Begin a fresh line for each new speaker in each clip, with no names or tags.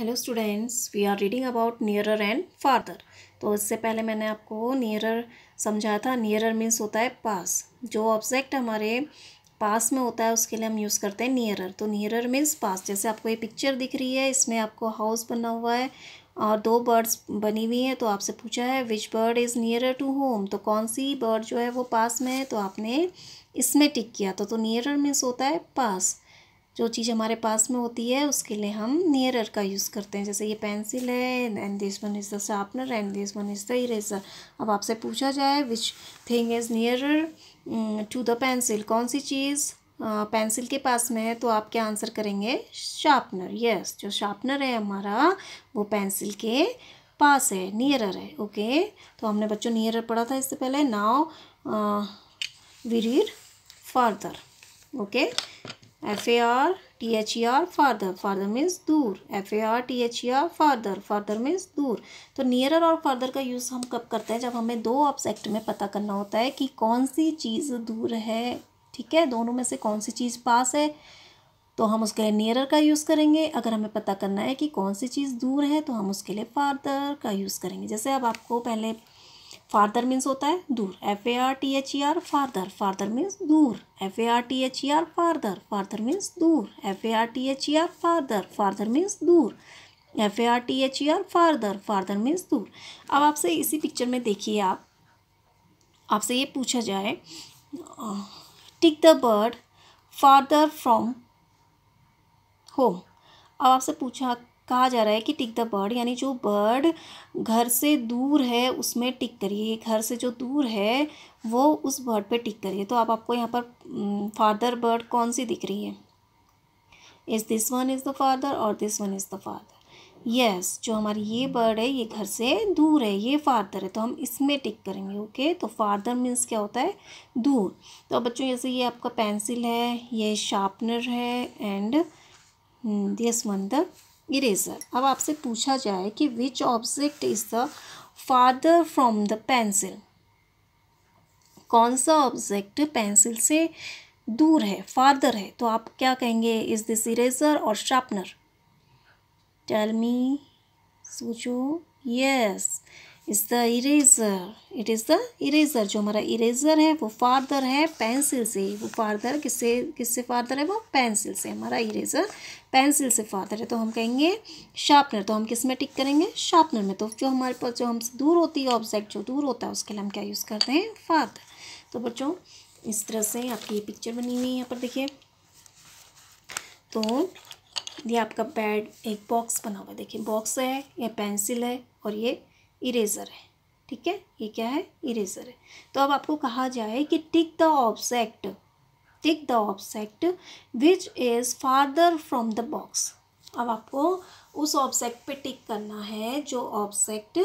Hello students we are reading about nearer and farther तो इससे पहले मैंने आपको नियरर समझाया था नियरर मीन्स होता है पास जो ऑब्जेक्ट हमारे पास में होता है उसके लिए हम यूज़ करते हैं नियरर तो नियरर मीन्स पास जैसे आपको ये पिक्चर दिख रही है इसमें आपको हाउस बना हुआ है और दो बर्ड्स बनी हुई हैं तो आपसे पूछा है which bird is nearer to home तो कौन सी बर्ड जो है वो पास में है तो आपने इसमें टिक किया तो, तो नियरर मीन्स होता है पास जो चीज़ हमारे पास में होती है उसके लिए हम नियरर का यूज़ करते हैं जैसे ये पेंसिल है and this one is the sharpener and this one is the eraser अब आपसे पूछा जाए which thing is nearer to the pencil कौन सी चीज़ पेंसिल के पास में है तो आप क्या आंसर करेंगे शार्पनर यस yes, जो शार्पनर है हमारा वो पेंसिल के पास है नियरर है ओके okay? तो हमने बच्चों नियरर पढ़ा था इससे पहले now we read okay F A R T H E e R farther farther means दूर F A R T H E e R farther farther means दूर तो नियरर और further का यूज़ हम कब करते हैं जब हमें दो ऑब्जेक्ट में पता करना होता है कि कौन सी चीज़ दूर है ठीक है दोनों में से कौन सी चीज़ पास है तो हम उसके लिए नियरर का यूज़ करेंगे अगर हमें पता करना है कि कौन सी चीज़ दूर है तो हम उसके लिए फार्दर का यूज़ करेंगे जैसे अब आपको पहले फार्दर मीन्स होता है दूर F A R T H E R farther farther means दूर F A R T H E R farther farther means दूर F A R T H E R farther farther means दूर F A R T H E R farther farther means दूर अब आपसे इसी picture में देखिए आप आपसे ये पूछा जाए tick the bird farther from home अब आपसे पूछा कहा जा रहा है कि टिक द बर्ड यानी जो बर्ड घर से दूर है उसमें टिक करिए घर से जो दूर है वो उस बर्ड पे टिक करिए तो आप आपको यहाँ पर फादर बर्ड कौन सी दिख रही है is this one is the farther और this one is the farther yes जो हमारी ये बर्ड है ये घर से दूर है ये फादर है तो हम इसमें टिक करेंगे ओके okay? तो फादर मीन्स क्या होता है दूर तो अब बच्चों जैसे ये आपका पेंसिल है ये शार्पनर है and this one the eraser अब आपसे पूछा जाए कि which object is the farther from the pencil कौन सा ऑब्जेक्ट पेंसिल से दूर है फादर है तो आप क्या कहेंगे इज़ दिस इरेजर और शार्पनर टेल मी सोचो yes yes. Is the eraser it is the eraser जो हमारा इरेज़र है वो फादर है पेंसिल से वो फार्दर किससे किससे फादर है वो पेंसिल से हमारा इरेज़र पेंसिल से फादर है तो हम कहेंगे शार्पनर तो हम किस में टिक करेंगे शार्पनर में तो जो हमारे पास जो हमसे दूर होती है ऑब्जेक्ट जो दूर होता है उसके लिए हम क्या यूज़ करते हैं फादर तो बच्चों इस तरह से आपकी ये पिक्चर बनी हुई है यहाँ पर देखिए तो ये आपका पैड एक बॉक्स बना हुआ है देखिए बॉक्स है ये पेंसिल है और ये इरेजर है ठीक है ये क्या है इरेजर है तो अब आपको कहा जाए कि tick the object tick the object which is farther from the box अब आपको उस ऑब्जेक्ट पे टिक करना है जो ऑब्जेक्ट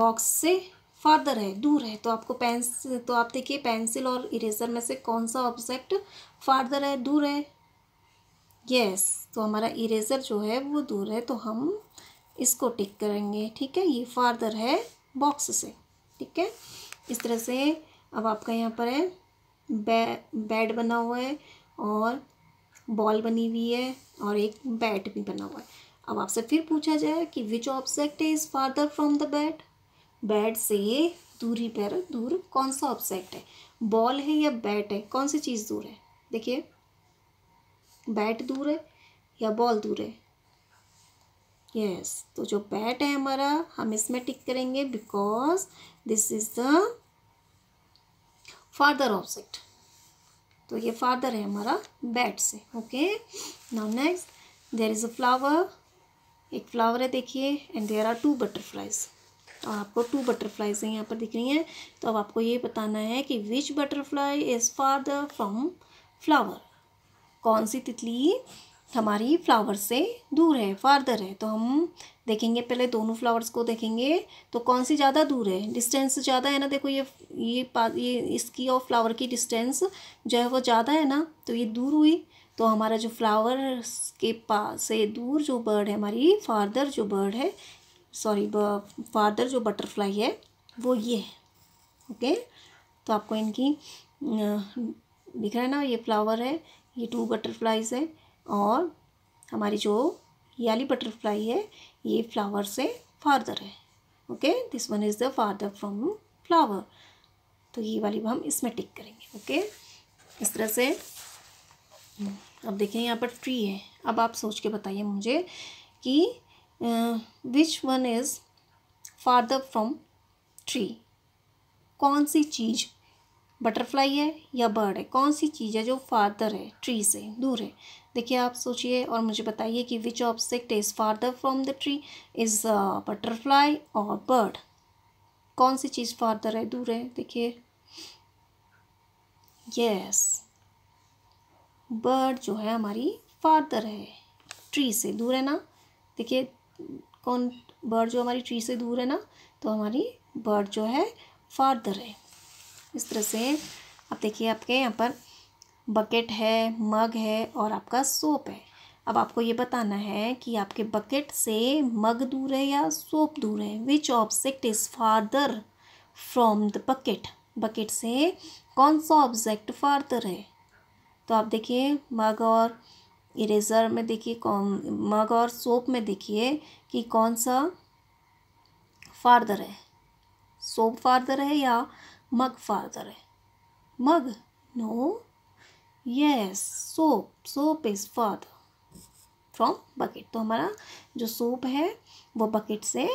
बॉक्स से फादर है दूर है तो आपको पेंसिल तो आप देखिए पेंसिल और इरेजर में से कौन सा ऑब्जेक्ट फादर है दूर है यस yes, तो हमारा इरेजर जो है वो दूर है तो हम इसको टिक करेंगे ठीक है ये फार्दर है बॉक्स से ठीक है इस तरह से अब आपका यहाँ पर है बै बेड बना हुआ है और बॉल बनी हुई है और एक बैट भी बना हुआ है अब आपसे फिर पूछा जाए कि which object is farther from the bat bat से ये दूरी पर दूर कौन सा ऑब्जेक्ट है बॉल है या बैट है कौन सी चीज़ दूर है देखिए बैट दूर है या बॉल दूर है यस तो जो बैट है हमारा हम इसमें टिक करेंगे because this is the farther object तो ये फादर है हमारा बैट से okay now next there is a flower एक फ्लावर है देखिए and there are two butterflies और आपको टू बटरफ्लाइज यहाँ पर दिख रही हैं तो अब आपको ये बताना है कि which butterfly is farther from flower कौन सी तितली हमारी फ्लावर से दूर है फार्दर है तो हम देखेंगे पहले दोनों फ्लावर्स को देखेंगे तो कौन सी ज़्यादा दूर है डिस्टेंस ज़्यादा है ना देखो ये ये ये इसकी और फ्लावर की डिस्टेंस जो है वो ज़्यादा है ना तो ये दूर हुई तो हमारा जो फ्लावर के पास से दूर जो बर्ड है हमारी फार्दर जो बर्ड है सॉरी फार्दर जो बटरफ्लाई है वो ये है ओके तो आपको इनकी दिख रहा है ना ये फ्लावर है ये टू बटरफ्लाइज है और हमारी जो याली बटरफ्लाई है ये फ्लावर से फार्दर है okay this one is the farther from flower तो ये वाली हम इसमें टिक करेंगे ओके इस तरह से अब देखें यहाँ पर ट्री है अब आप सोच के बताइए मुझे कि which one is farther from tree कौन सी चीज़ बटरफ्लाई है या बर्ड है कौन सी चीज़ है जो फादर है ट्री से दूर है देखिए आप सोचिए और मुझे बताइए कि which object is farther from the tree is butterfly और बर्ड कौन सी चीज़ फादर है दूर है देखिए यस बर्ड जो है हमारी फादर है ट्री से दूर है ना देखिए कौन बर्ड जो हमारी ट्री से दूर है ना तो हमारी बर्ड जो है फादर है इस तरह से अब देखिए आपके यहाँ पर बकेट है मग है और आपका सोप है अब आपको ये बताना है कि आपके बकेट से मग दूर है या सोप दूर है which object is farther from the bucket bucket से कौन सा ऑब्जेक्ट फादर है तो आप देखिए मग और इरेज़र में देखिए कौन मग और सोप में देखिए कि कौन सा फार्दर है सोप फार्दर है या मग फादर है mug no yes soap soap is farther from bucket तो हमारा जो सोप है वो बकेट से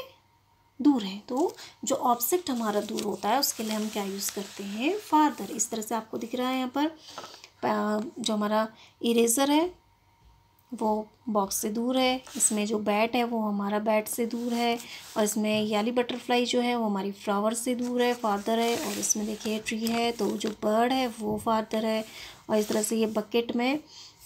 दूर है तो जो ऑब्जेक्ट हमारा दूर होता है उसके लिए हम क्या यूज़ करते हैं फादर इस तरह से आपको दिख रहा है यहाँ पर जो हमारा इरेज़र है वो बॉक्स से दूर है इसमें जो बैट है वो हमारा बैट से दूर है और इसमें याली बटरफ्लाई जो है वो हमारी फ्लावर से दूर है फादर है और इसमें देखिए ट्री है तो जो बर्ड है वो फादर है और इस तरह से ये बकेट में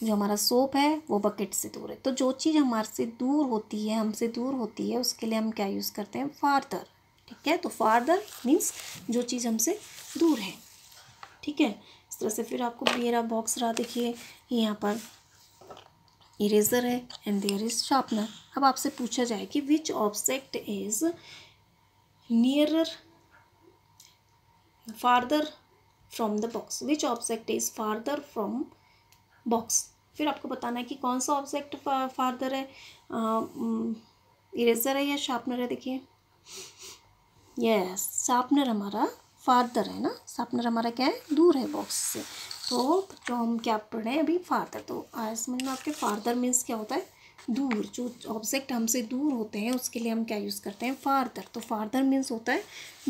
जो हमारा सोप है वो बकेट से दूर है तो जो चीज़ हमारे से दूर होती है हमसे दूर होती है उसके लिए हम क्या यूज़ करते हैं फादर ठीक है तो फादर मीन्स जो चीज़ हमसे दूर है ठीक है इस तरह से फिर आपको मेरा बॉक्स रहा देखिए यहाँ पर इरेजर है एंड देयर इज शार्पनर अब आपसे पूछा जाए कि which object is nearer farther from the box which object is farther from box फिर आपको बताना है कि कौन सा ऑब्जेक्ट फार्दर है इरेजर है या शार्पनर है देखिए यस शार्पनर हमारा फार्दर है ना शार्पनर हमारा क्या है दूर है बॉक्स से तो जो तो हम क्या पढ़ रहे हैं अभी फादर तो आज समझ मतलब में आपके फादर मीन्स क्या होता है दूर जो ऑब्जेक्ट हमसे दूर होते हैं उसके लिए हम क्या यूज़ करते हैं फार्दर तो फार्दर मीन्स होता है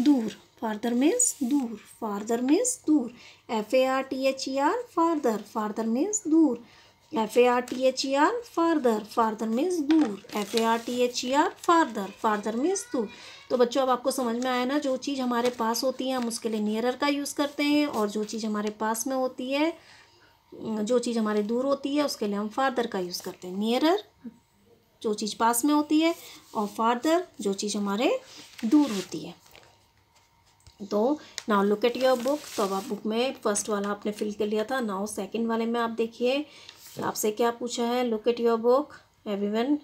दूर फार्दर मीन्स दूर फार्दर मीन्स दूर F A R T H E R farther farther means दूर F A R T H E R farther farther means दूर F A R T H E R farther farther means दूर तो बच्चों अब आपको समझ में आया ना जो चीज़ हमारे पास होती है हम उसके लिए नियरर का यूज़ करते हैं और जो चीज़ हमारे पास में होती है जो चीज़ हमारे दूर होती है उसके लिए हम फादर का यूज़ करते हैं नियरर जो चीज़ पास में होती है और फादर जो चीज़ हमारे दूर होती है तो now look at your book तो अब आप बुक में फर्स्ट वाला आपने फिल कर लिया था नाउ सेकंड वाले में आप देखिए आपसे क्या पूछा है look at your book everyone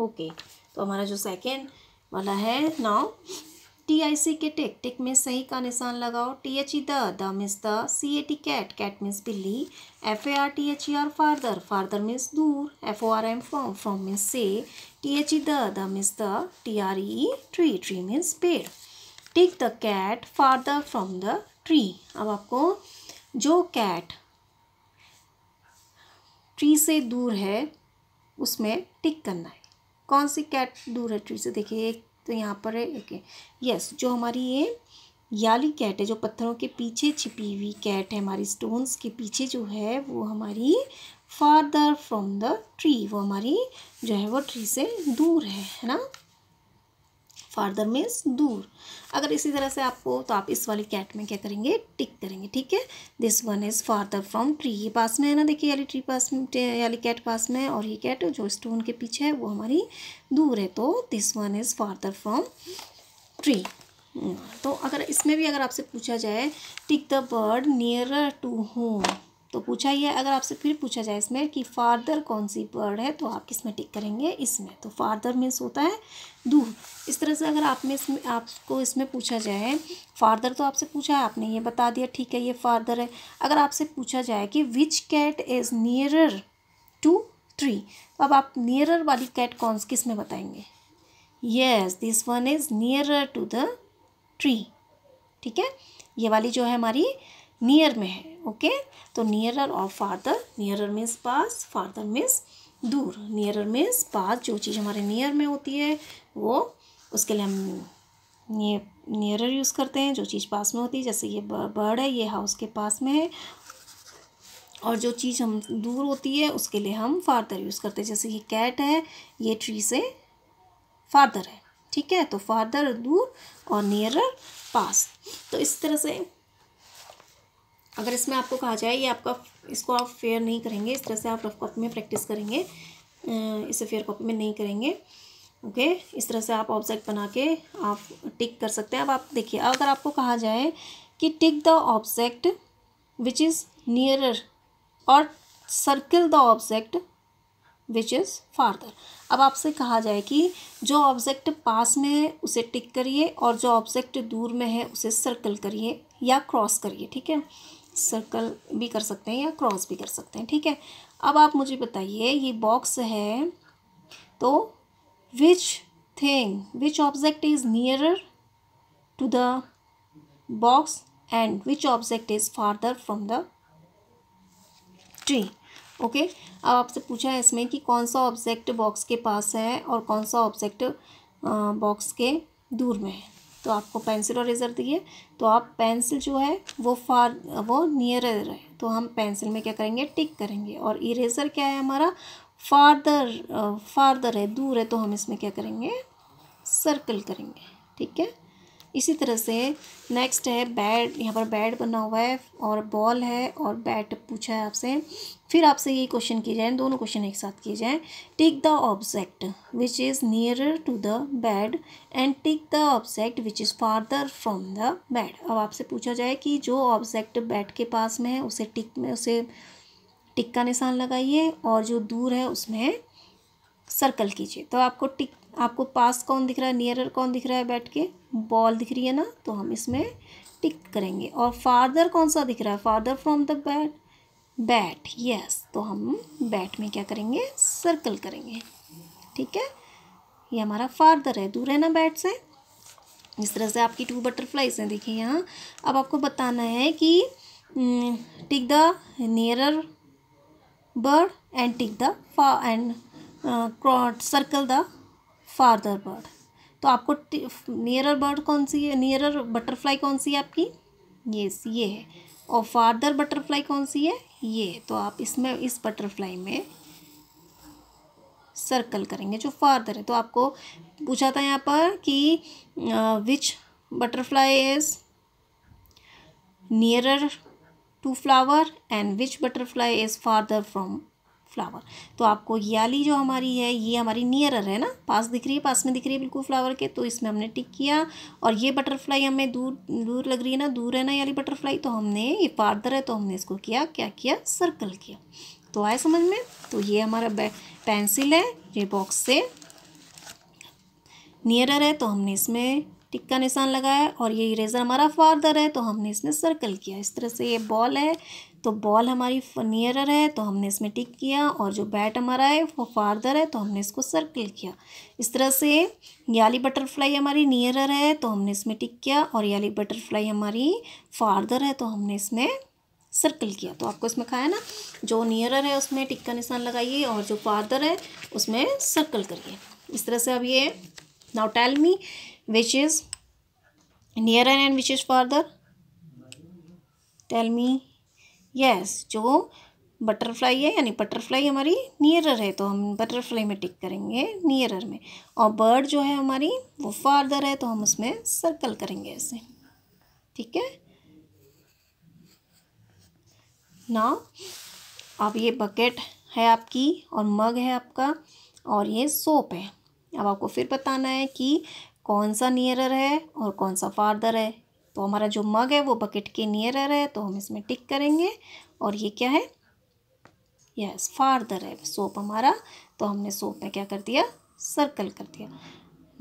okay तो हमारा जो सेकेंड वाला है नाउ टी आई सी के टिक टिक में सही का निशान लगाओ T H E the miss means the C A T cat cat means बिल्ली F A R T H E R farther farther means दूर F O R M from from means से T H E the miss means the T R E tree tree means पेड़ tick the cat farther from the tree अब आपको जो cat tree से दूर है उसमें टिक करना है कौन सी कैट दूर है ट्री से देखिए एक तो यहाँ पर है ओके यस जो हमारी ये याली कैट है जो पत्थरों के पीछे छिपी हुई कैट है हमारी स्टोन्स के पीछे जो है वो हमारी फार्दर फ्रॉम द ट्री वो हमारी जो है वो ट्री से दूर है है ना फार्दर मीन्स दूर अगर इसी तरह से आपको तो आप इस वाले कैट में क्या करेंगे टिक करेंगे ठीक है this one is farther from tree ये पास में है ना देखिए वाली ट्री पास में वाली कैट पास में और ये कैट जो स्टोन के पीछे है वो हमारी दूर है तो this one is farther from tree तो अगर इसमें भी अगर आपसे पूछा जाए tick the bird near to home तो पूछा ही है अगर आपसे फिर पूछा जाए इसमें कि फादर कौन सी वर्ड है तो आप किस में टिक करेंगे इसमें तो फादर मीन्स होता है दूर इस तरह से अगर आपने इसमें आपको इसमें पूछा जाए फादर तो आपसे पूछा है आपने ये बता दिया ठीक है ये फादर है अगर आपसे पूछा जाए कि which cat is nearer to tree तो अब आप नियरर वाली कैट कौन किस में बताएंगे yes this one is nearer to the tree ठीक है ये वाली जो है हमारी नियर में है ओके तो नियरर और फादर नियरर मीन्स पास फादर मीन्स दूर नियरर मीन्स पास जो चीज़ हमारे नियर में होती है वो उसके लिए हम नियर नियरर यूज़ करते हैं जो चीज़ पास में होती है जैसे ये बर्ड है ये हाउस के पास में है और जो चीज़ हम दूर होती है उसके लिए हम फादर यूज़ करते हैं जैसे ये कैट है ये ट्री से फादर है ठीक है तो फादर दूर और नियरर पास तो इस तरह से अगर इसमें आपको कहा जाए ये आपका इसको आप फेयर नहीं करेंगे इस तरह से आप रफ कॉपी में प्रैक्टिस करेंगे इसे फेयर कॉपी में नहीं करेंगे ओके इस तरह से आप ऑब्जेक्ट बना के आप टिक कर सकते हैं अब आप देखिए अगर आपको कहा जाए कि tick the object which is nearer और circle the object which is farther अब आपसे कहा जाए कि जो ऑब्जेक्ट पास में है उसे टिक करिए और जो ऑब्जेक्ट दूर में है उसे सर्कल करिए या क्रॉस करिए ठीक है सर्कल भी कर सकते हैं या क्रॉस भी कर सकते हैं ठीक है अब आप मुझे बताइए ये बॉक्स है तो which thing which object is nearer to the box and which object is farther from the tree okay अब आपसे पूछा है इसमें कि कौन सा ऑब्जेक्ट बॉक्स के पास है और कौन सा ऑब्जेक्ट बॉक्स के दूर में है तो आपको पेंसिल और इजर दिए तो आप पेंसिल जो है वो फार वो नियर है तो हम पेंसिल में क्या करेंगे टिक करेंगे और इरेजर क्या है हमारा फारदर फारदर है दूर है तो हम इसमें क्या करेंगे सर्कल करेंगे ठीक है इसी तरह से नेक्स्ट है बैट यहाँ पर बैट बना हुआ है और बॉल है और बैट पूछा है आपसे फिर आपसे ये क्वेश्चन किए जाए दोनों क्वेश्चन एक साथ किए जाए tick the object which is nearer to the bed and tick the object which is farther from the bed अब आपसे पूछा जाए कि जो ऑब्जेक्ट बैट के पास में है उसे टिक में उसे टिक का निशान लगाइए और जो दूर है उसमें सर्कल कीजिए तो आपको टिक आपको पास कौन दिख रहा है नियरर कौन दिख रहा है बैठ के बॉल दिख रही है ना तो हम इसमें टिक करेंगे और फार्दर कौन सा दिख रहा है farther from the bat bat yes तो हम बैट में क्या करेंगे सर्कल करेंगे ठीक है ये हमारा फार्दर है दूर है ना बैट से इस तरह से आपकी टू बटरफ्लाइज हैं देखिए यहाँ अब आपको बताना है कि tick the nearer bird and tick the far and circle the farther bird तो आपको नियरर बर्ड कौन सी है नियरर बटरफ्लाई कौन सी है आपकी ये ये है और फार्दर बटरफ्लाई कौन सी है ये तो आप इसमें इस बटरफ्लाई में सर्कल करेंगे जो फार्दर है तो आपको पूछा था यहाँ पर कि which butterfly is nearer to flower and which butterfly is farther from flower तो आपको ये वाली जो हमारी है ये हमारी नियरर है ना पास दिख रही है पास में दिख रही है बिल्कुल फ्लावर के तो इसमें हमने टिक किया और ये बटरफ्लाई हमें दूर दूर लग रही है ना दूर है ना ये वाली बटरफ्लाई तो हमने ये फार्दर है तो हमने इसको किया क्या किया सर्कल किया तो आए समझ में तो ये हमारा पेंसिल है ये बॉक्स से नियरर है तो हमने इसमें टिक का निशान लगाया और ये इरेजर हमारा फार्दर है तो हमने इसमें सर्कल किया इस तरह से ये बॉल है तो बॉल हमारी नियरर है तो हमने इसमें टिक किया और जो बैट हमारा है वो फार्दर है तो हमने इसको सर्कल किया इस तरह से याली बटरफ्लाई हमारी नियरर है तो हमने इसमें टिक किया और याली बटरफ्लाई हमारी फार्दर है तो हमने इसमें सर्कल किया तो आपको इसमें खाया ना जो नियरर है उसमें टिक का निशान लगाइए और जो फार्दर है उसमें सर्कल करिए इस तरह से अब ये now tell me which is nearer and which is farther tell me yes जो बटरफ्लाई है यानी बटरफ्लाई हमारी नियरर है तो हम बटरफ्लाई में टिक करेंगे नियरर में और बर्ड जो है हमारी वो फार्दर है तो हम उसमें सर्कल करेंगे ऐसे ठीक है ना अब ये बकेट है आपकी और मग है आपका और ये सोप है अब आपको फिर बताना है कि कौन सा नियरर है और कौन सा फार्दर है तो हमारा जो मग है वो बकेट के नियरर है तो हम इसमें टिक करेंगे और ये क्या है यस फार्दर है सोप हमारा तो हमने सोप में क्या कर दिया सर्कल कर दिया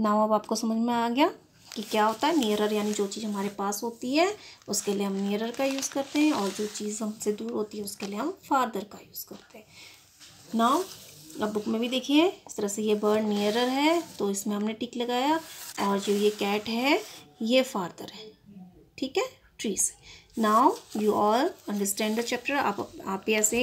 नाव अब आपको समझ में आ गया कि क्या होता है नियरर यानी जो चीज़ हमारे पास होती है उसके लिए हम नियरर का यूज़ करते हैं और जो चीज़ हमसे दूर होती है उसके लिए हम फार्दर का यूज़ करते हैं नाव अब बुक में भी देखिए इस तरह से ये बर्ड नियरर है तो इसमें हमने टिक लगाया और जो ये कैट है ये फार्दर है ठीक है ट्री से now you all understand the chapter आप आप ऐसे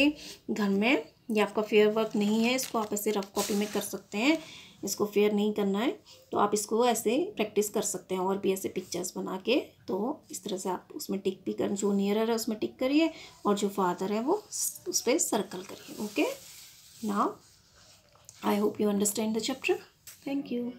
घर में ये आपका फेयर वर्क नहीं है इसको आप ऐसे रफ कॉपी में कर सकते हैं इसको फेयर नहीं करना है तो आप इसको ऐसे प्रैक्टिस कर सकते हैं और भी ऐसे पिक्चर्स बना के तो इस तरह से आप उसमें टिक भी कर जो नियरर है उसमें टिक करिए और जो फादर है वो उस पर सर्कल करिए okay now I hope you understand the chapter. Thank you.